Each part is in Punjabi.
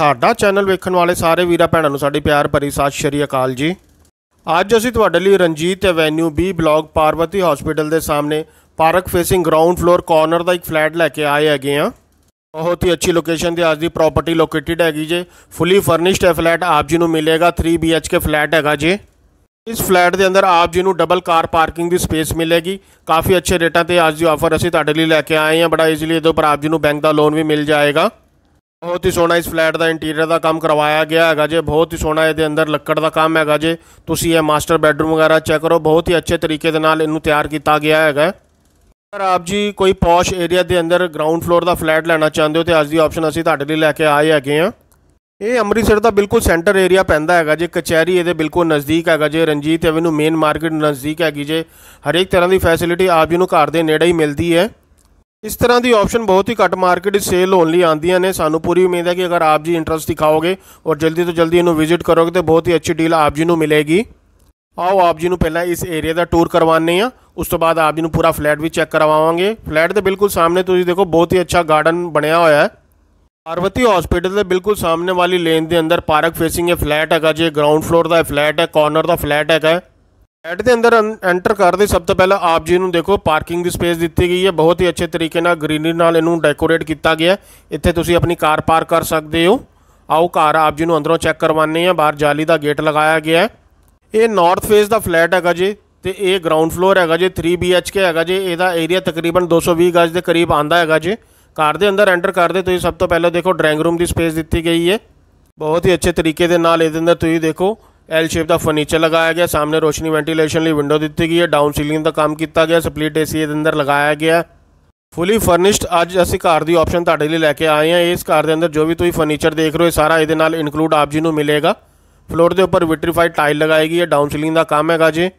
ਸਾਡਾ ਚੈਨਲ ਵੇਖਣ ਵਾਲੇ ਸਾਰੇ ਵੀਰਾਂ ਭੈਣਾਂ ਨੂੰ ਸਾਡੀ ਪਿਆਰ ਭਰੀ ਸਤਿ ਸ਼੍ਰੀ ਅਕਾਲ ਜੀ ਅੱਜ ਅਸੀਂ ਤੁਹਾਡੇ ਲਈ Ranjit avenue B block Parvati hospital ਦੇ ਸਾਹਮਣੇ park facing ground floor corner ਦਾ ਇੱਕ ਫਲੈਟ ਲੈ ਕੇ ਆਏ ਹੈਗੇ ਆ ਬਹੁਤ ਹੀ ਅੱਛੀ ਲੋਕੇਸ਼ਨ ਤੇ ਅੱਜ ਦੀ ਪ੍ਰਾਪਰਟੀ ਲੋਕੇਟਿਡ ਹੈਗੀ ਜੇ ਫੁੱਲੀ ਫਰਨਿਸ਼ਡ ਹੈ ਫਲੈਟ ਆਪ ਜੀ ਨੂੰ ਮਿਲੇਗਾ 3 BHK ਫਲੈਟ ਹੈਗਾ ਜੇ ਇਸ ਫਲੈਟ ਦੇ ਅੰਦਰ ਆਪ ਜੀ ਨੂੰ ਡਬਲ ਕਾਰ ਪਾਰਕਿੰਗ ਦੀ ਸਪੇਸ ਮਿਲੇਗੀ ਕਾਫੀ ਅੱਛੇ ਰੇਟਾਂ ਤੇ ਅੱਜ ਦੀ ਆਫਰ ਅਸੀਂ ਤੁਹਾਡੇ ਲਈ ਲੈ ਕੇ ਆਏ ਹਾਂ ਬੜਾ ਈਜ਼ੀਲੀ ਇਹਦੇ ਉੱਪਰ ਆਪ ਜੀ ਨੂੰ ਬੈਂਕ ਦਾ ਲੋਨ ਵੀ ਮਿਲ ਜਾਏਗਾ ਬਹੁਤ ਹੀ ਸੋਹਣਾ ਇਸ ਫਲੈਟ ਦਾ ਇੰਟੀਰੀਅਰ ਦਾ ਕੰਮ ਕਰਵਾਇਆ ਗਿਆ ਹੈਗਾ ਜੇ ਬਹੁਤ ਹੀ ਸੋਹਣਾ ਇਹਦੇ ਅੰਦਰ ਲੱਕੜ ਦਾ ਕੰਮ ਹੈਗਾ ਜੇ ਤੁਸੀਂ ਇਹ ਮਾਸਟਰ ਬੈਡਰੂਮ ਵਗੈਰਾ ਚੈੱਕ ਕਰੋ ਬਹੁਤ ਹੀ ਅੱਛੇ ਤਰੀਕੇ ਦੇ ਨਾਲ ਇਹਨੂੰ ਤਿਆਰ ਕੀਤਾ ਗਿਆ ਹੈਗਾ ਅਗਰ ਆਪ ਜੀ ਕੋਈ ਪੌਸ਼ ਏਰੀਆ ਦੇ ਅੰਦਰ ਗਰਾਊਂਡ ਫਲੋਰ ਦਾ ਫਲੈਟ ਲੈਣਾ ਚਾਹੁੰਦੇ ਹੋ ਤੇ ਅੱਜ ਦੀ ਆਪਸ਼ਨ ਅਸੀਂ ਤੁਹਾਡੇ ਲਈ ਲੈ ਕੇ ਆਏ ਹੈਗੇ ਆ ਇਹ ਅੰਮ੍ਰਿਤਸਰ ਦਾ ਬਿਲਕੁਲ ਸੈਂਟਰ ਏਰੀਆ ਪੈਂਦਾ ਹੈਗਾ ਜੇ ਕਚਹਿਰੀ ਇਹਦੇ ਬਿਲਕੁਲ ਨਜ਼ਦੀਕ ਹੈਗਾ ਜੇ ਰਣਜੀਤ ਐਵੇਨਿਊ ਮੇਨ ਮਾਰਕੀਟ ਨਜ਼ਦੀਕ ਹੈਗੀ ਜੇ ਹਰੇਕ ਤਰ੍ਹਾਂ ਦੀ ਫੈਸਿਲਿਟੀ ਆਪ ਜੀ ਨੂੰ ਘਰ ਦੇ ਨੇੜੇ ਹੀ ਮਿਲਦੀ ਹੈ ਇਸ ਤਰ੍ਹਾਂ ਦੀ ਆਪਸ਼ਨ ਬਹੁਤ ਹੀ ਘੱਟ ਮਾਰਕੀਟ ਸੇਲ ਓਨਲੀ ਲਈ ਆਂਦੀਆਂ ਨੇ ਸਾਨੂੰ ਪੂਰੀ ਉਮੀਦ ਹੈ ਕਿ ਅਗਰ ਆਪ ਜੀ ਇੰਟਰਸਟ ਦਿਖਾਓਗੇ ਔਰ ਜਲਦੀ ਤੋਂ ਜਲਦੀ ਇਹਨੂੰ ਵਿਜ਼ਿਟ ਕਰੋਗੇ ਤੇ ਬਹੁਤ ਹੀ ਅੱਛੀ ਡੀਲ ਆਪ ਜੀ ਨੂੰ ਮਿਲੇਗੀ ਆਓ ਆਪ ਜੀ ਨੂੰ ਪਹਿਲਾਂ ਇਸ ਏਰੀਆ ਦਾ ਟੂਰ ਕਰਵਾਉਣੇ ਆ ਉਸ ਤੋਂ ਬਾਅਦ ਆਪ ਜੀ ਨੂੰ ਪੂਰਾ ਫਲੈਟ ਵੀ ਚੈੱਕ ਕਰਵਾਵਾਂਗੇ ਫਲੈਟ ਦੇ ਬਿਲਕੁਲ ਸਾਹਮਣੇ ਤੁਸੀਂ ਦੇਖੋ ਬਹੁਤ ਹੀ ਅੱਛਾ ਗਾਰਡਨ ਬਣਿਆ ਹੋਇਆ ਹੈ ਪਾਰਵਤੀ ਹਸਪੀਟਲ ਦੇ ਬਿਲਕੁਲ ਸਾਹਮਣੇ ਵਾਲੀ ਲੇਨ ਦੇ ਅੰਦਰ ਪਾਰਕ ਫੇਸਿੰਗ ਇਹ ਫਲੈਟ ਹੈਗਾ ਜੇ ਗਰਾਊਂਡ ਫਲੋਰ ਦਾ ਫਲੈਟ ਹੈ ਕਾਰਨਰ ਦਾ ਫਲੈਟ ਹੈਗਾ ਐਡ ਦੇ ਅੰਦਰ ਐਂਟਰ ਕਰਦੇ ਸਭ ਤੋਂ ਪਹਿਲਾਂ ਆਪ ਜੀ ਨੂੰ ਦੇਖੋ ਪਾਰਕਿੰਗ ਦੀ ਸਪੇਸ ਦਿੱਤੀ ਗਈ ਹੈ ਬਹੁਤ ਹੀ ਅੱਛੇ ਤਰੀਕੇ ਨਾਲ ਗ੍ਰੀਨਰੀ ਨਾਲ ਇਹਨੂੰ ਡੈਕੋਰੇਟ ਕੀਤਾ ਗਿਆ ਇੱਥੇ ਤੁਸੀਂ ਆਪਣੀ ਕਾਰ ਪਾਰਕ ਕਰ ਸਕਦੇ ਹੋ ਆਓ ਘਰ ਆਪ ਜੀ ਨੂੰ ਅੰਦਰੋਂ ਚੈੱਕ ਕਰਵਾਉਂਦੇ ਆ ਬਾਹਰ ਜਾਲੀ ਦਾ ਗੇਟ ਲਗਾਇਆ ਗਿਆ ਹੈ ਇਹ ਨਾਰਥ ਫੇਸ ਦਾ ਫਲੈਟ ਹੈਗਾ ਜੀ ਤੇ ਇਹ ਗਰਾਊਂਡ ਫਲੋਰ ਹੈਗਾ ਜੀ 3 BHK ਹੈਗਾ ਜੀ ਇਹਦਾ ਏਰੀਆ ਤਕਰੀਬਨ 220 ਗਜ ਦੇ ਕਰੀਬ ਆਂਦਾ ਹੈਗਾ ਜੀ ਘਰ ਦੇ ਅੰਦਰ ਐਂਟਰ ਕਰਦੇ ਤੁਸੀਂ ਸਭ ਤੋਂ ਪਹਿਲਾਂ ਦੇਖੋ ਡਰਾਇੰਗ ਰੂਮ ਦੀ ਸਪੇਸ ਦਿੱਤੀ ਗਈ ਹੈ ਬਹੁਤ ਹੀ ਅੱਛੇ ਤਰੀਕੇ ਦੇ ਨਾਲ ਇਹਦੇ ਅੰਦਰ ਤੁਸੀਂ ਦੇਖੋ ਐਲ ਸ਼ੇਪ ਦਾ ਫਰਨੀਚਰ ਲਗਾਇਆ ਗਿਆ ਸਾਹਮਣੇ ਰੋਸ਼ਨੀ ਵੈਂਟੀਲੇਸ਼ਨ ਲਈ ਵਿੰਡੋ ਦਿੱਤੀ ਗਈ ਹੈ ਡਾਊਨ ਸੀਲਿੰਗ ਦਾ ਕੰਮ ਕੀਤਾ ਗਿਆ ਸਪਲਿਟ ਏਸੀ ਦੇ ਅੰਦਰ ਲਗਾਇਆ ਗਿਆ ਫੁੱਲੀ ਫਰਨਿਸ਼ਡ ਅੱਜ ਅਸੀਂ ਘਰ ਦੀ ਆਪਸ਼ਨ ਤੁਹਾਡੇ ਲਈ ਲੈ ਕੇ ਆਏ ਹਾਂ ਇਸ ਘਰ ਦੇ ਅੰਦਰ ਜੋ ਵੀ ਤੁਸੀਂ ਫਰਨੀਚਰ ਦੇਖ ਰਹੇ ਹੋ ਸਾਰਾ ਇਹਦੇ ਨਾਲ ਇਨਕਲੂਡ ਆਪ ਜੀ ਨੂੰ ਮਿਲੇਗਾ ਫਲੋਰ ਦੇ ਉੱਪਰ ਵਿਟਰੀਫਾਈਡ ਟਾਈਲ ਲਗਾਈ ਗਈ ਹੈ ਡਾਊਨ ਸੀਲਿੰਗ ਦਾ ਕੰਮ ਹੈਗਾ ਜੀ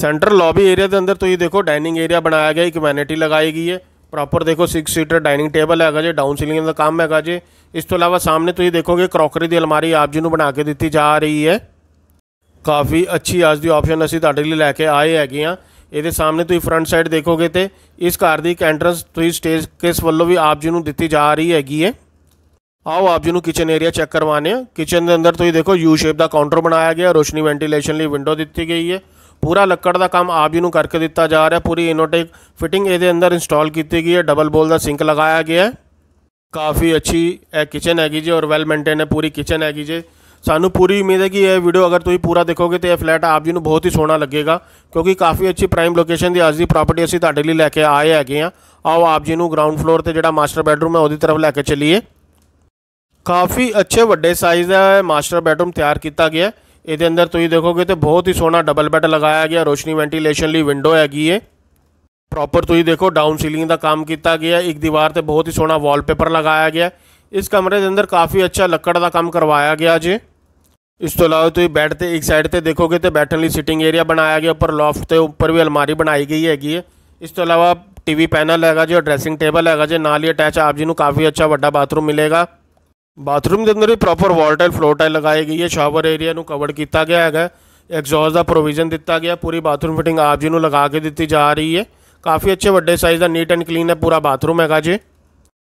ਸੈਂਟਰ ਲੌਬੀ ਏਰੀਆ ਦੇ ਅੰਦਰ ਤੁਸੀਂ ਦੇਖੋ ਡਾਈਨਿੰਗ ਏਰੀਆ ਬਣਾਇਆ ਗਿਆ ਇੱਕ ਵੈਨਿਟੀ ਲਗਾਈ ਗਈ ਹੈ ਪ੍ਰੋਪਰ ਦੇਖੋ 6 ਸੀਟਰ ਡਾਈਨਿੰਗ ਟੇਬਲ ਹੈਗਾ ਜੀ ਡਾਊਨ ਸੀਲਿੰਗ ਦਾ ਕੰਮ ਹੈਗਾ ਜੀ ਇਸ ਤੋਂ ਇਲਾਵਾ ਸਾਹਮਣੇ ਤੁਸੀਂ ਦੇਖੋਗੇ ਕਰੋਕਰੀ ਦੀ ਅਲਮਾਰੀ ਆਪ ਜੀ ਨੂੰ ਬਣਾ ਕੇ ਦਿੱਤੀ ਜਾ ਰਹੀ ਹੈ ਕਾਫੀ ਅੱਛੀ ਅੱਜ ਦੀ ਆਪਸ਼ਨ ਅਸੀਂ ਤੁਹਾਡੇ ਲਈ ਲੈ ਕੇ ਆਏ ਹੈਗੇ ਆ ਇਹਦੇ ਸਾਹਮਣੇ ਤੁਸੀਂ ਫਰੰਟ ਸਾਈਡ ਦੇਖੋਗੇ ਤੇ ਇਸ ਕਾਰ ਦੀ ਇੱਕ ਐਂਟਰੈਂਸ ਤੁਸੀਂ ਸਟੇਜ ਕਿਸ ਵੱਲੋਂ ਵੀ ਆਪ ਜੀ ਨੂੰ ਦਿੱਤੀ ਜਾ ਰਹੀ ਹੈਗੀ ਹੈ ਆਓ ਆਪ ਜੀ ਨੂੰ ਕਿਚਨ ਏਰੀਆ ਚੈੱਕ ਕਰਵਾਣੇ ਆ ਕਿਚਨ ਦੇ ਅੰਦਰ ਤੁਸੀਂ ਦੇਖੋ ਯੂ ਸ਼ੇਪ ਦਾ ਕਾਊਂਟਰ ਬਣਾਇਆ ਗਿਆ ਰੋਸ਼ਨੀ ਵੈਂਟੀਲੇਸ਼ਨ ਲਈ ਵਿੰਡੋ ਦਿੱਤੀ ਗਈ ਹੈ ਪੂਰਾ ਲੱਕੜ ਦਾ ਕੰਮ ਆਪ ਜੀ ਨੂੰ ਕਰਕੇ ਦਿੱਤਾ ਜਾ ਰਿਹਾ ਪੂਰੀ ਇਨੋਟੇਕ ਫਿਟਿੰਗ ਇਹਦੇ ਅੰਦਰ ਇੰਸਟਾਲ ਕੀਤੀ ਗਈ ਹੈ ਡਬਲ ਬੋਲ ਦਾ ਸਿੰਕ ਲਗਾਇਆ ਗਿਆ ਹੈ ਕਾਫੀ ਅੱਛੀ ਇਹ ਕਿਚਨ ਹੈਗੀ ਜੀ ਔਰ ਵੈਲ ਮੇਨਟੇਨ ਹੈ ਪੂਰੀ ਕਿਚਨ ਹੈਗੀ ਜੀ ਸਾਨੂੰ ਪੂਰੀ ਉਮੀਦ ਹੈ ਕਿ ਇਹ ਵੀਡੀਓ ਅਗਰ ਤੁਸੀਂ ਪੂਰਾ ਦੇਖੋਗੇ ਤੇ ਇਹ ਫਲੈਟ ਆਪ ਜੀ ਨੂੰ ਬਹੁਤ ਹੀ ਸੋਹਣਾ ਲੱਗੇਗਾ ਕਿਉਂਕਿ ਕਾਫੀ ਅੱਛੀ ਪ੍ਰਾਈਮ ਲੋਕੇਸ਼ਨ ਦੀ ਅੱਜ ਦੀ ਪ੍ਰਾਪਰਟੀ ਅਸੀਂ ਤੁਹਾਡੇ ਲਈ ਲੈ ਕੇ ਆਏ ਹੈਗੇ ਆ ਆਓ ਆਪ ਜੀ ਨੂੰ ਗਰਾਊਂਡ ਫਲੋਰ ਤੇ ਜਿਹੜਾ ਮਾਸਟਰ ਬੈਡਰੂਮ ਹੈ ਉਹਦੀ ਤਰਫ ਲੈ ਕੇ ਚੱਲੀਏ ਕਾਫੀ ਅੱਛੇ ਵੱਡੇ ਸਾਈਜ਼ ਦਾ ਮਾਸਟਰ ਬੈਡਰੂਮ ਤਿਆਰ ਕੀਤਾ ਗਿਆ ਇਹਦੇ ਅੰਦਰ ਤੁਸੀਂ ਦੇਖੋਗੇ ਤੇ ਬਹੁਤ ਹੀ ਸੋਹਣਾ ਡਬਲ ਬੈੱਡ ਲਗਾਇਆ ਗਿਆ ਰੋਸ਼ਨੀ ਵੈਂਟੀਲੇਸ਼ਨ ਲਈ ਵਿੰਡੋ ਹੈਗੀ ਏ ਪ੍ਰੋਪਰ ਤੁਸੀਂ ਦੇਖੋ ਡਾਊਨ ਸੀਲਿੰਗ ਦਾ ਕੰਮ ਕੀਤਾ ਗਿਆ ਇੱਕ ਦੀਵਾਰ ਤੇ ਬਹੁਤ ਹੀ ਸੋਹਣਾ ਵਾਲਪੇਪਰ ਲਗਾਇਆ ਗਿਆ ਇਸ ਕਮਰੇ ਦੇ ਅੰਦਰ ਕਾਫੀ ਅੱਛਾ ਲੱਕੜ ਦਾ ਕੰਮ ਕਰਵਾਇਆ ਗਿਆ ਜੀ ਇਸ ਤੋਂ ਇਲਾਵਾ ਤੁਸੀਂ ਬੈੱਡ ਤੇ ਇੱਕ ਸਾਈਡ ਤੇ ਦੇਖੋਗੇ ਤੇ ਬੈਠਣ ਲਈ ਸਿਟਿੰਗ ਏਰੀਆ ਬਣਾਇਆ ਗਿਆ ਉੱਪਰ ਲੌਫਟ ਤੇ ਉੱਪਰ ਵੀ ਅਲਮਾਰੀ ਬਣਾਈ ਗਈ ਹੈਗੀ ਹੈ ਇਸ ਤੋਂ ਇਲਾਵਾ ਟੀਵੀ ਪੈਨਲ ਹੈਗਾ ਜੋ ਡਰੈਸਿੰਗ ਟੇਬਲ ਹੈਗਾ ਜੇ ਨਾਲ ਹੀ ਅਟੈਚ ਆਪ ਜੀ ਨੂੰ ਕਾਫੀ ਅੱਛਾ ਵੱਡਾ ਬਾਥਰੂਮ ਮਿਲੇਗਾ ਬਾਥਰੂਮ ਦੇ ਅੰਦਰ ਵੀ ਪ੍ਰੋਪਰ ਫਲੋਰ ਟਾਈਲ ਲਗਾਈ ਗਈ ਹੈ ਸ਼ਾਵਰ ਏਰੀਆ ਨੂੰ ਕਵਰ ਕੀਤਾ ਗਿਆ ਹੈਗਾ ਐਗਜ਼ੌਸਟ ਦਾ ਪ੍ਰੋਵੀਜ਼ਨ ਦਿੱਤਾ ਗਿਆ ਪੂਰੀ ਬਾਥਰੂਮ ਫਿਟਿੰਗ ਆਪ ਜੀ ਨੂੰ ਲਗਾ ਕੇ ਦਿੱਤੀ ਜਾ ਰਹੀ ਹੈ ਕਾਫੀ ਅੱਛੇ ਵੱਡੇ ਸਾਈਜ਼ ਦਾ ਨੀਟ ਐਂਡ ਕਲੀਨ ਹੈ ਪੂਰਾ ਬਾਥਰੂਮ ਹੈਗਾ ਜੀ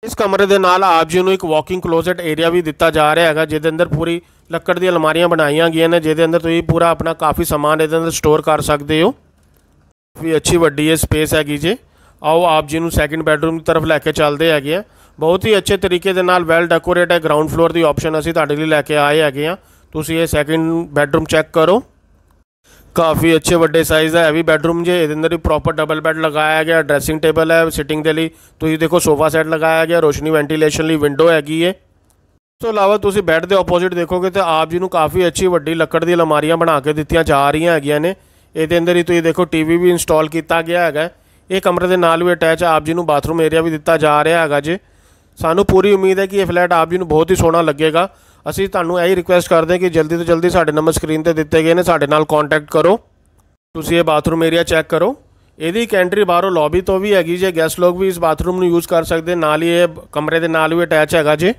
ਇਸ ਕਮਰੇ ਦੇ ਨਾਲ ਆਪ ਜੀ ਨੂੰ ਇੱਕ ਵਾਕਿੰਗ ਕਲੋਜ਼ਟ ਏਰੀਆ ਵੀ ਦਿੱਤਾ ਜਾ ਰਿਹਾ ਹੈਗਾ ਜਿਹਦੇ ਅੰਦਰ ਪੂਰੀ ਲੱਕੜ ਦੀਆਂ ਅਲਮਾਰੀਆਂ ਬਣਾਈਆਂ ਗਈਆਂ ਨੇ ਜਿਹਦੇ ਅੰਦਰ ਤੁਸੀਂ ਪੂਰਾ ਆਪਣਾ ਕਾਫੀ ਸਮਾਨ ਇਹਦੇ ਅੰਦਰ ਸਟੋਰ ਕਰ ਸਕਦੇ ਹੋ ਵੀ ਅੱਛੀ ਵੱਡੀ ਹੈ ਸਪੇਸ ਹੈਗੀ ਜੀ ਆਓ ਆਪ ਜੀ ਨੂੰ ਸੈਕਿੰਡ ਬੈਡਰੂਮ ਦੀ ਤਰਫ ਲੈ ਕੇ ਚੱਲਦੇ ਹੈਗੇ ਆ ਬਹੁਤ ਹੀ ਅੱਛੇ ਤਰੀਕੇ ਦੇ ਨਾਲ ਵੈਲ ਡੈਕੋਰੇਟ ਹੈ ਗਰਾਊਂਡ ਫਲੋਰ ਦੀ ਆਪਸ਼ਨ ਅਸੀਂ ਤੁਹਾਡੇ ਲਈ ਲੈ ਕੇ ਆਏ ਹੈਗੇ ਆ ਤੁਸੀਂ ਇਹ ਸੈਕਿੰਡ ਬੈਡਰੂਮ ਚੈੱਕ ਕਰੋ ਕਾਫੀ ਅੱਛੇ ਵੱਡੇ ਸਾਈਜ਼ ਹੈ ਵੀ ਬੈਡਰੂਮ ਜੇ ਇਹਦੇ ਅੰਦਰ ਵੀ ਪ੍ਰੋਪਰ ਡਬਲ ਬੈੱਡ ਲਗਾਇਆ ਗਿਆ ਡਰੈਸਿੰਗ ਟੇਬਲ ਹੈ ਸਿਟਿੰਗ ਦੇ ਲਈ ਤੁਸੀਂ ਦੇਖੋ ਸੋਫਾ ਸੈੱਟ ਲਗਾਇਆ ਗਿਆ ਰੋਸ਼ਨੀ ਵੈਂਟੀਲੇਸ਼ਨ ਲਈ ਵਿੰਡੋ ਹੈਗੀ ਏ ਇਸ ਤੋਂ ਇਲਾਵਾ ਤੁਸੀਂ ਬੈੱਡ ਦੇ ਆਪੋਜ਼ਿਟ ਦੇਖੋਗੇ ਤੇ ਆਪ ਜੀ ਨੂੰ ਕਾਫੀ ਅੱਛੀ ਵੱਡੀ ਲੱਕੜ ਦੀ ਅਲਮਾਰੀਆਂ ਬਣਾ ਕੇ ਦਿੱਤੀਆਂ ਜਾ ਰਹੀਆਂ ਹੈਗੀਆਂ ਨੇ ਇਹਦੇ ਅੰਦਰ ਹੀ ਤੁਸੀਂ ਦੇਖੋ ਟੀਵੀ ਵੀ ਇੰਸਟਾਲ ਕੀਤਾ ਗਿਆ ਹੈਗਾ ਇਹ ਕਮਰੇ ਦੇ ਨਾਲ ਵੀ ਅਟੈਚ ਆਪ ਜੀ ਨੂੰ ਬਾਥਰੂਮ ਏਰੀਆ ਵੀ ਦਿੱਤਾ ਜਾ ਰਿਹਾ ਹੈਗਾ ਜੀ ਸਾਨੂੰ ਪੂਰੀ ਉਮੀਦ ਹੈ ਕਿ ਇਹ ਫਲੈਟ ਆਪ ਜੀ ਨੂੰ ਬਹੁਤ ਹੀ ਸੋਹਣਾ ਲੱਗੇਗਾ ਅਸੀਂ ਤੁਹਾਨੂੰ ਹੀ ਰਿਕੁਐਸਟ ਕਰਦੇ ਹਾਂ ਕਿ ਜਲਦੀ ਤੋਂ ਜਲਦੀ ਸਾਡੇ ਨੰਬਰ ਸਕਰੀਨ ਤੇ ਦਿੱਤੇ ਗਏ ਨੇ ਸਾਡੇ ਨਾਲ ਕੰਟੈਕਟ ਕਰੋ ਤੁਸੀਂ ਇਹ ਬਾਥਰੂਮ ਏਰੀਆ ਚੈੱਕ ਕਰੋ ਇਹਦੀ ਕੈਂਟਰੀ ਬਾਹਰੋਂ ਲੌਬੀ ਤੋਂ ਵੀ ਹੈਗੀ ਜੇ ਗੈਸਟ ਲੋਗ ਵੀ ਇਸ ਬਾਥਰੂਮ ਨੂੰ ਯੂਜ਼ ਕਰ ਸਕਦੇ ਨਾਲ ਹੀ ਇਹ ਕਮਰੇ ਦੇ ਨਾਲ ਵੀ ਅਟੈਚ ਹੈਗਾ ਜੇ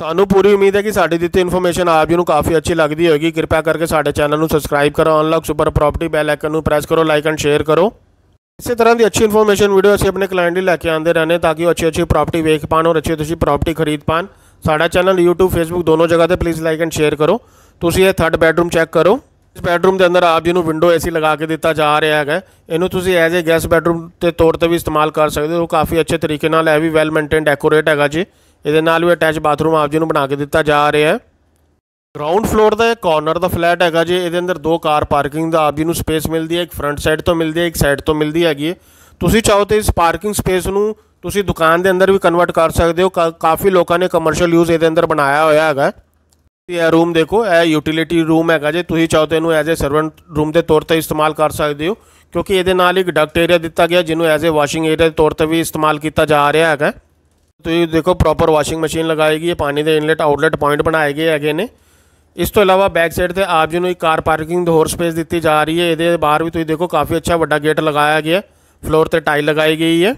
ਸਾਨੂੰ ਪੂਰੀ ਉਮੀਦ ਹੈ ਕਿ ਸਾਡੀ ਦਿੱਤੀ ਇਨਫੋਰਮੇਸ਼ਨ ਆਪ ਜੀ ਨੂੰ ਕਾਫੀ ਅੱਛੀ ਲੱਗਦੀ ਹੋਵੇਗੀ ਕਿਰਪਾ ਕਰਕੇ ਸਾਡੇ ਚੈਨਲ ਨੂੰ ਸਬਸਕ੍ਰਾਈਬ ਕਰੋ unlock super property bell icon ਨੂੰ ਪ੍ਰੈਸ ਕਰੋ ਲਾਈਕ ਐਂਡ ਸ਼ੇਅਰ ਕਰੋ ਇਸੇ ਤਰ੍ਹਾਂ ਦੀ ਅੱਛੀ ਇਨਫੋਰਮੇਸ਼ਨ ਵੀਡੀਓ ਅਸੀਂ ਆਪਣੇ ਕਲਾਇੰਟ ਲਈ ਲੈ ਕੇ ਆਉਂਦੇ ਰਹਿੰਦੇ ਤਾਂ ਕਿ ਉਹ ਅੱਛੀ ਅੱਛੀ ਪ੍ਰਾਪਰਟੀ ਵੇਖ ਪਾਣ ਔਰ ਅੱਛੀ ਅੱਛੀ ਪ੍ਰਾਪਰਟੀ ਖਰੀਦ ਪਾਣ ਸਾਡਾ ਚੈਨਲ YouTube Facebook ਦੋਨੋਂ ਜਗ੍ਹਾ ਤੇ ਪਲੀਜ਼ ਲਾਈਕ ਐਂਡ ਸ਼ੇਅਰ ਕਰੋ ਤੁਸੀਂ ਇਹ ਥਰਡ ਬੈਡਰੂਮ ਚੈੱਕ ਕਰੋ ਇਸ ਬੈਡਰੂਮ ਦੇ ਅੰਦਰ ਆਪ ਜੀ ਨੂੰ ਵਿੰਡੋ ਏਸੀ ਲਗਾ ਕੇ ਦਿੱਤਾ ਜਾ ਰਿਹਾ ਹੈਗਾ ਇਹਨੂੰ ਤੁਸੀਂ ਐਜ਼ ਅ ਗੈਸਟ ਬੈਡਰੂਮ ਤੇ ਤੌਰ ਤੇ ਵੀ ਇਸਤੇਮਾਲ ਕਰ ਸਕਦੇ ਹੋ ਕਾਫੀ ਅੱਛੇ ਤਰੀਕੇ ਨਾਲ ਇਹ ਵੀ ਵੈਲ ਮੇਨਟੇਨ ਡੈਕੋਰੇਟ ਹੈਗਾ ਜੀ ਇਹਦੇ ਨਾਲ ਵੀ ਅਟੈਚ ਬਾਥਰੂਮ ਆਪ ਜੀ ਨੂੰ ਬਣਾ ਕੇ ਦਿੱਤਾ ਜਾ ਰਿਹਾ ਹੈ ਗਰਾਊਂਡ ਫਲੋਰ ਦਾ ਇੱਕ ਕਾਰਨਰ ਦਾ ਫਲੈਟ ਹੈਗਾ ਜੀ ਇਹਦੇ ਅੰਦਰ ਦੋ ਕਾਰ ਪਾਰਕਿੰਗ ਦਾ ਆਪ ਜੀ ਨੂੰ ਸਪੇਸ ਮਿਲਦੀ ਹੈ ਇੱਕ ਫਰੰਟ ਸਾਈਡ ਤੋਂ ਮਿਲਦੀ ਹੈ ਇੱਕ ਸਾਈਡ ਤੋਂ ਮਿਲਦੀ ਹੈਗੀ ਤੁਸੀਂ ਚਾਹੋ ਤੇ ਇਸ ਪਾਰਕਿੰਗ ਸਪੇਸ ਨੂੰ ਤੁਸੀਂ ਦੁਕਾਨ ਦੇ ਅੰਦਰ ਵੀ ਕਨਵਰਟ ਕਰ ਸਕਦੇ ਹੋ ਕਾਫੀ ਲੋਕਾਂ ਨੇ ਕਮਰਸ਼ੀਅਲ ਯੂਜ਼ ਇਹਦੇ ਅੰਦਰ ਬਣਾਇਆ ਹੋਇਆ ਹੈਗਾ ਇਹ ਰੂਮ ਦੇਖੋ ਇਹ ਯੂਟਿਲਿਟੀ ਰੂਮ ਹੈਗਾ ਜੇ ਤੁਸੀਂ ਚਾਹੋ ਤੇ ਇਹਨੂੰ ਐਜ਼ ਅ ਸਰਵੈਂਟ ਰੂਮ ਦੇ ਤੌਰ ਤੇ ਇਸਤੇਮਾਲ ਕਰ ਸਕਦੇ ਹੋ ਕਿਉਂਕਿ ਇਹਦੇ ਨਾਲ ਇੱਕ ਡਕਟ ਏਰੀਆ ਦਿੱਤਾ ਗਿਆ ਜਿਹਨੂੰ ਐਜ਼ ਅ ਵਾਸ਼ਿੰਗ ਏਰੀਆ ਦੇ ਤੌਰ ਤੇ ਵੀ ਇਸਤੇਮਾਲ ਕੀਤਾ ਜਾ ਰਿਹਾ ਹੈਗਾ ਤੁਸੀਂ ਦੇਖੋ ਪ੍ਰੋਪਰ ਵਾਸ਼ਿੰਗ ਮਸ਼ੀਨ ਲਗਾਈ ਗਈ ਹੈ ਪਾਣੀ ਦੇ ਇਨਲੈਟ ਆਊਟਲੈਟ ਪੁਆਇੰਟ ਬਣਾਏ ਗਏ ਹੈਗੇ ਨੇ ਇਸ ਤੋਂ ਇਲਾਵਾ ਬੈਕ ਸਾਈਡ ਤੇ ਆਪ ਜੀ ਨੂੰ ਇੱਕ ਕਾਰ ਪਾਰਕਿੰਗ ਦੇ ਹੋਰ ਸਪੇਸ ਦਿੱਤੀ ਜਾ ਰਹੀ ਹੈ ਇਹਦੇ ਬਾਹਰ ਵੀ ਤੁਸੀਂ ਦੇਖੋ ਕਾਫੀ ਅੱਛਾ ਵੱਡਾ ਗੇਟ ਲਗਾਇਆ ਗਿਆ ਫਲੋਰ ਤੇ ਟਾਈਲ ਲਗਾਈ ਗਈ ਹੈ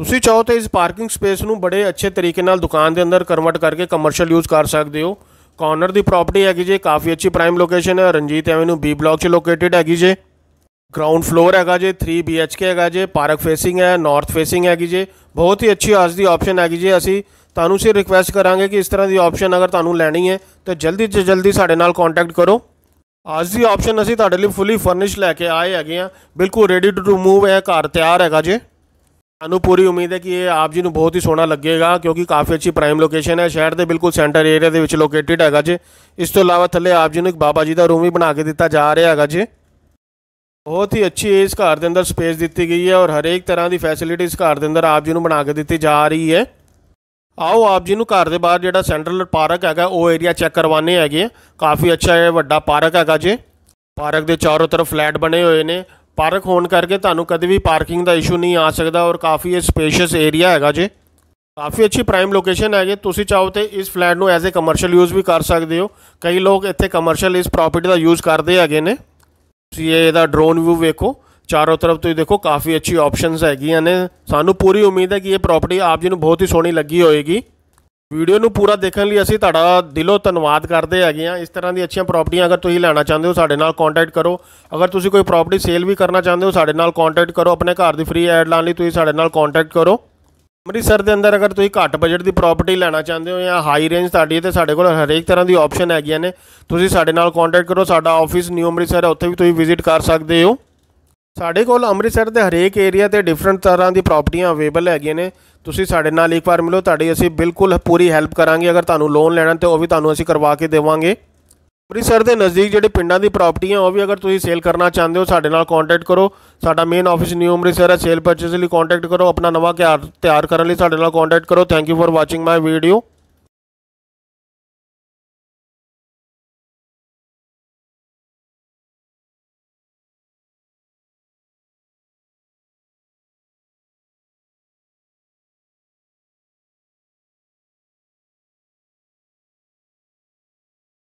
ਤੁਸੀਂ ਚਾਹੋ ਤਾਂ ਇਸ ਪਾਰਕਿੰਗ ਸਪੇਸ ਨੂੰ ਬੜੇ ਅੱਛੇ ਤਰੀਕੇ ਨਾਲ ਦੁਕਾਨ ਦੇ ਅੰਦਰ ਕਨਵਰਟ ਕਰਕੇ ਕਮਰਸ਼ੀਅਲ ਯੂਜ਼ ਕਰ ਸਕਦੇ ਹੋ ਕਾਰਨਰ ਦੀ ਪ੍ਰਾਪਰਟੀ ਹੈਗੀ ਜੇ ਕਾਫੀ ਅੱਛੀ ਪ੍ਰਾਈਮ ਲੋਕੇਸ਼ਨ ਹੈ ਰਣਜੀਤ ਐਵੇਨਿਊ ਬੀ ਬਲਾਕ 'ਚ ਲੋਕੇਟਿਡ ਹੈਗੀ ਜੇ ਗਰਾਊਂਡ ਫਲੋਰ ਹੈਗਾ ਜੇ 3 BHK ਹੈਗਾ ਜੇ ਪਾਰਕ ਫੇਸਿੰਗ ਹੈ ਨਾਰਥ ਫੇਸਿੰਗ ਹੈਗੀ ਜੇ ਬਹੁਤ ਹੀ ਅੱਛੀ ਅੱਜ ਦੀ ਆਪਸ਼ਨ ਹੈਗੀ ਜੇ ਅਸੀਂ ਤੁਹਾਨੂੰ ਸਿਰ ਰਿਕਵੈਸਟ ਕਰਾਂਗੇ ਕਿ ਇਸ ਤਰ੍ਹਾਂ ਦੀ ਆਪਸ਼ਨ ਅਗਰ ਤੁਹਾਨੂੰ ਲੈਣੀ ਹੈ ਤਾਂ ਜਲਦੀ ਤੋਂ ਜਲਦੀ ਸਾਡੇ ਨਾਲ ਕੰਟੈਕਟ ਕਰੋ ਆਜ ਦੀ ਆਪਸ਼ਨ ਅਸੀਂ ਤੁਹਾਡੇ ਲਈ ਫੁੱਲੀ ਫਰਨਿਸ਼ ਲੈ ਕੇ ਆਏ ਹੈਗੇ ਆ ਬਿਲਕੁਲ ਰੈਡੀ ਟੂ ਮੂਵ ਹੈ ਘਰ ਤਿਆਰ ਹੈਗਾ ਜੇ ਸਾਨੂੰ ਪੂਰੀ ਉਮੀਦ ਹੈ ਕਿ ਇਹ ਆਪ ਜੀ ਨੂੰ ਬਹੁਤ ਹੀ ਸੋਹਣਾ ਲੱਗੇਗਾ ਕਿਉਂਕਿ ਕਾਫੀ ਅੱਛੀ ਪ੍ਰਾਈਮ ਲੋਕੇਸ਼ਨ ਹੈ ਸ਼ਹਿਰ ਦੇ ਬਿਲਕੁਲ ਸੈਂਟਰ ਏਰੀਆ ਦੇ ਵਿੱਚ ਲੋਕੇਟਿਡ ਹੈਗਾ ਜੀ ਇਸ ਤੋਂ ਇਲਾਵਾ ਥੱਲੇ ਆਪ ਜੀ ਨੂੰ ਇੱਕ ਬਾਬਾ ਜੀ ਦਾ ਰੂਮ ਵੀ ਬਣਾ ਕੇ ਦਿੱਤਾ ਜਾ ਰਿਹਾ ਹੈਗਾ ਜੀ ਬਹੁਤ ਹੀ ਅੱਛੀ ਇਸ ਘਰ ਦੇ ਅੰਦਰ ਸਪੇਸ ਦਿੱਤੀ ਗਈ ਹੈ ਔਰ ਹਰੇਕ ਤਰ੍ਹਾਂ ਦੀ ਫੈਸਿਲਿਟੀ ਇਸ ਘਰ ਦੇ ਅੰਦਰ ਆਪ ਜੀ ਨੂੰ ਬਣਾ ਕੇ ਦਿੱਤੀ ਜਾ ਰਹੀ ਹੈ ਆਓ ਆਪ ਜੀ ਨੂੰ ਘਰ ਦੇ ਬਾਹਰ ਜਿਹੜਾ ਸੈਂਟਰਲ ਪਾਰਕ ਹੈਗਾ ਉਹ ਏਰੀਆ ਚੈੱਕ ਕਰਵਾਣੇ ਹੈਗੇ ਕਾਫੀ ਅੱਛਾ ਹੈ ਵੱਡਾ ਪਾਰਕ ਹੈਗਾ ਜੀ ਪਾਰਕ ਦੇ ਚਾਰੋਂ ਤਰਫ ਫਲੈਟ ਬਣੇ ਹੋਏ ਨੇ ਪਾਰਕ ਹੋਣ ਕਰਕੇ ਤੁਹਾਨੂੰ ਕਦੇ ਵੀ ਪਾਰਕਿੰਗ ਦਾ ਇਸ਼ੂ ਨਹੀਂ ਆ ਸਕਦਾ ਔਰ ਕਾਫੀ ਇਹ ਸਪੇਸ਼ੀਅਸ ਏਰੀਆ ਹੈਗਾ ਜੇ ਕਾਫੀ ਅੱਛੀ ਪ੍ਰਾਈਮ ਲੋਕੇਸ਼ਨ ਹੈਗੇ ਤੁਸੀਂ ਚਾਹੋ ਤੇ ਇਸ ਫਲੈਟ ਨੂੰ ਐਜ਼ ਅ ਕਮਰਸ਼ੀਅਲ ਯੂਜ਼ ਵੀ ਕਰ ਸਕਦੇ ਹੋ ਕਈ ਲੋਕ ਇੱਥੇ ਕਮਰਸ਼ੀਅਲ ਇਸ ਪ੍ਰਾਪਰਟੀ ਦਾ ਯੂਜ਼ ਕਰਦੇ ਹੈਗੇ ਨੇ ਤੁਸੀਂ ਇਹਦਾ ਡਰੋਨ ਵਿਊ ਵੇਖੋ ਚਾਰੋਂ ਤਰਫ ਤੁਸੀਂ ਦੇਖੋ ਕਾਫੀ ਅੱਛੀ ਆਪਸ਼ਨਸ ਹੈਗੀਆਂ ਨੇ ਸਾਨੂੰ ਪੂਰੀ ਉਮੀਦ ਹੈ ਕਿ ਇਹ ਪ੍ਰਾਪਰਟੀ ਆਪ ਜੀ ਨੂੰ ਬਹੁਤ ਹੀ ਸੋਹਣੀ ਲੱਗੀ ਹੋਏਗੀ ਵੀਡੀਓ ਨੂੰ ਪੂਰਾ ਦੇਖਣ ਲਈ ਅਸੀਂ ਤੁਹਾਡਾ ਦਿਲੋਂ ਧੰਨਵਾਦ ਕਰਦੇ ਹੈਗੇ ਆ ਇਸ ਤਰ੍ਹਾਂ ਦੀ ਅੱਛੀਆਂ ਪ੍ਰਾਪਰਟੀਆਂ ਅਗਰ ਤੁਸੀਂ ਲੈਣਾ ਚਾਹੁੰਦੇ ਹੋ ਸਾਡੇ ਨਾਲ ਕੰਟੈਕਟ ਕਰੋ ਅਗਰ ਤੁਸੀਂ ਕੋਈ ਪ੍ਰਾਪਰਟੀ ਸੇਲ ਵੀ ਕਰਨਾ ਚਾਹੁੰਦੇ ਹੋ ਸਾਡੇ ਨਾਲ ਕੰਟੈਕਟ ਕਰੋ ਆਪਣੇ ਘਰ ਦੀ ਫ੍ਰੀ ਐਡ ਲਾਣ ਲਈ ਤੁਸੀਂ ਸਾਡੇ ਨਾਲ ਕੰਟੈਕਟ ਕਰੋ ਅੰਮ੍ਰਿਤਸਰ ਦੇ ਅੰਦਰ ਅਗਰ ਤੁਸੀਂ ਘੱਟ ਬਜਟ ਦੀ ਪ੍ਰਾਪਰਟੀ ਲੈਣਾ ਚਾਹੁੰਦੇ ਹੋ ਜਾਂ ਹਾਈ ਰੇਂਜ ਤੁਹਾਡੀ ਤੇ ਸਾਡੇ ਕੋਲ ਹਰੇਕ ਤਰ੍ਹਾਂ ਦੀ ਆਪਸ਼ਨ ਹੈਗੀਆਂ ਨੇ ਤੁਸੀਂ ਸਾਡੇ ਨਾਲ ਕੰਟੈਕਟ ਕਰੋ ਸਾਡਾ ਆਫਿਸ ਨਿਊ ਅੰਮ੍ਰਿਤਸਰ ਹੈ ਉੱਥੇ ਵੀ ਤੁਸੀਂ ਵਿਜ਼ਿਟ ਕਰ ਸਕਦੇ ਹੋ ਸਾਡੇ ਕੋਲ ਅੰਮ੍ਰਿਤਸਰ ਦੇ ਹਰੇਕ ਏਰੀਆ ਤੇ ਡਿਫਰੈਂਟ ਤਰ੍ਹਾਂ ਦੀ ਪ੍ਰਾਪਰਟੀਆਂ ਅਵੇਲੇਬਲ ਹੈਗੀਆਂ ਨੇ ਤੁਸੀਂ ਸਾਡੇ ਨਾਲ ਇੱਕ ਵਾਰ ਮਿਲੋ ਤੁਹਾਡੀ ਅਸੀਂ ਬਿਲਕੁਲ ਪੂਰੀ ਹੈਲਪ ਕਰਾਂਗੇ ਅਗਰ ਤੁਹਾਨੂੰ ਲੋਨ ਲੈਣਾ ਤੇ ਉਹ ਵੀ ਤੁਹਾਨੂੰ ਅਸੀਂ ਕਰਵਾ ਕੇ ਦੇਵਾਂਗੇ ਅੰਮ੍ਰਿਤਸਰ ਦੇ ਨਜ਼ਦੀਕ ਜਿਹੜੇ ਪਿੰਡਾਂ ਦੀ ਪ੍ਰਾਪਰਟੀਆਂ ਉਹ ਵੀ ਅਗਰ ਤੁਸੀਂ ਸੇਲ ਕਰਨਾ ਚਾਹੁੰਦੇ ਹੋ ਸਾਡੇ ਨਾਲ ਕੰਟੈਕਟ ਕਰੋ ਸਾਡਾ ਮੇਨ ਆਫਿਸ ਨਿਊ ਅੰਮ੍ਰਿਤਸਰ ਹੈ ਸੇਲ ਪਰਚੇਸ ਲਈ ਕੰਟੈਕਟ ਕਰੋ ਆਪਣਾ ਨਵਾਂ ਘਰ ਤਿਆਰ ਕਰਨ ਲਈ ਸਾਡੇ ਨਾਲ ਕੰਟੈਕਟ ਕਰੋ thank you for watching my video